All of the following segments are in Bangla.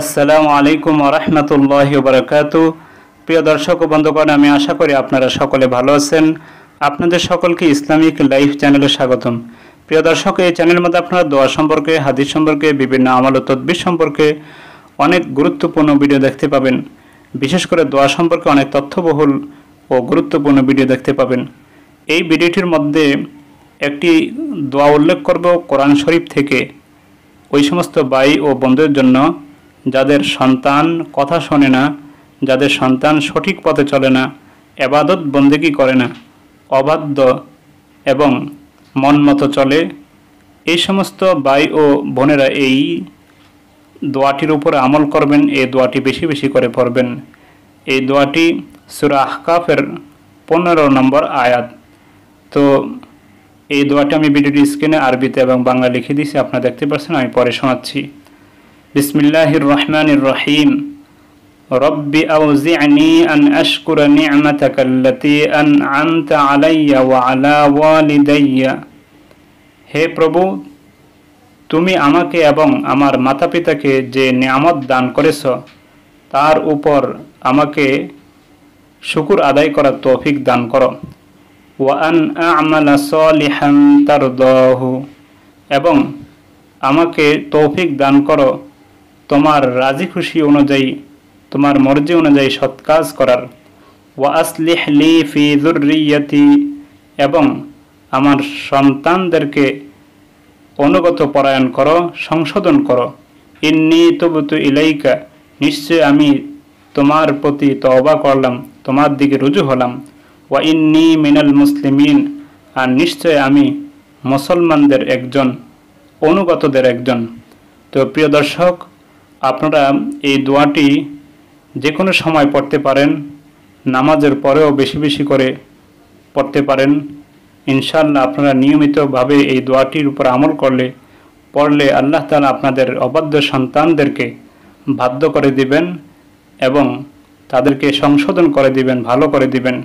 আসসালামু আলাইকুম রহমতুল্লাহ বরকাত প্রিয় দর্শক বন্ধুগণ আমি আশা করি আপনারা সকলে ভালো আছেন আপনাদের সকলকে ইসলামিক লাইফ চ্যানেলে স্বাগতম প্রিয় দর্শক এই চ্যানেলের মধ্যে আপনারা দোয়া সম্পর্কে হাদিস সম্পর্কে বিভিন্ন আমল তদ্বির সম্পর্কে অনেক গুরুত্বপূর্ণ ভিডিও দেখতে পাবেন বিশেষ করে দোয়া সম্পর্কে অনেক তথ্যবহুল ও গুরুত্বপূর্ণ ভিডিও দেখতে পাবেন এই ভিডিওটির মধ্যে একটি দোয়া উল্লেখ করব কোরআন শরীফ থেকে ওই সমস্ত বাই ও বন্ধুদের জন্য যাদের সন্তান কথা শোনে না যাদের সন্তান সঠিক পথে চলে না এবাদত বন্দেগি করে না অবাধ্য এবং মন মতো চলে এই সমস্ত বাই ও বোনেরা এই দোয়াটির উপরে আমল করবেন এই দোয়াটি বেশি বেশি করে পড়বেন এই দোয়াটি সুরা আহকাফের পনেরো নম্বর আয়াত তো এই দোয়াটি আমি ভিডিওটি স্ক্রিনে আরবিতে এবং বাংলা লিখে দিয়েছি আপনারা দেখতে পাচ্ছেন আমি পরে শোনাচ্ছি বিসমিল্লাহির রহমানির রহিম রব্বি আউজিআনি আন আশকুরা নি'মাতাকা আন আন'আমতা আলাইয়া ওয়া আলা ওয়ালিদাইয়া হে প্রভু তুমি আমাকে এবং আমার মাতা পিতাকে যে নিয়ামত দান করেছ তার উপর আমাকে শুকুর আদায় করার তৌফিক দান করো ওয়ান আমালা সলিহান তার এবং আমাকে তৌফিক দান করো তোমার রাজি খুশি অনুযায়ী তোমার মর্জি অনুযায়ী সৎ কাজ করার ওয়া আসলিহ লি ফি জুরিয়তি এবং আমার সন্তানদেরকে অনুগত পরায়ণ করো সংশোধন করো ইন্নি তবুতু ইলাইকা নিশ্চয় আমি তোমার প্রতি তওবা করলাম তোমার দিকে রুজু হলাম ওয়া ইন্নি মিনাল মুসলিমিন আর নিশ্চয় আমি মুসলমানদের একজন অনুগতদের একজন তো প্রিয় দর্শক আপনারা এই দোয়াটি যে কোনো সময় পড়তে পারেন নামাজের পরেও বেশি বেশি করে পড়তে পারেন ইনশাল্লাহ আপনারা নিয়মিতভাবে এই দোয়াটির উপর আমল করলে পড়লে আল্লাহ তালা আপনাদের অবাধ্য সন্তানদেরকে বাধ্য করে দিবেন এবং তাদেরকে সংশোধন করে দিবেন ভালো করে দিবেন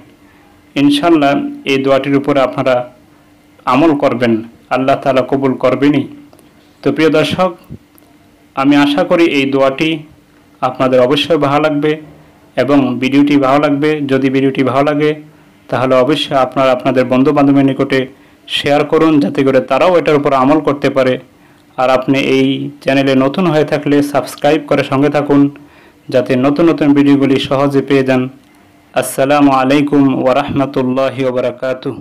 ইনশাল্লাহ এই দোয়াটির উপরে আপনারা আমল করবেন আল্লাহ তালা কবুল করবেনই তো প্রিয় দর্শক আমি আশা করি এই দোয়াটি আপনাদের অবশ্যই ভালো লাগবে এবং ভিডিওটি ভালো লাগবে যদি ভিডিওটি ভালো লাগে তাহলে অবশ্যই আপনারা আপনাদের বন্ধু বান্ধবের নিকটে শেয়ার করুন যাতে করে তারাও এটার উপর আমল করতে পারে আর আপনি এই চ্যানেলে নতুন হয়ে থাকলে সাবস্ক্রাইব করে সঙ্গে থাকুন যাতে নতুন নতুন ভিডিওগুলি সহজে পেয়ে যান আসসালামু আলাইকুম ওরহমতুল্লাহ ওবরাকাতু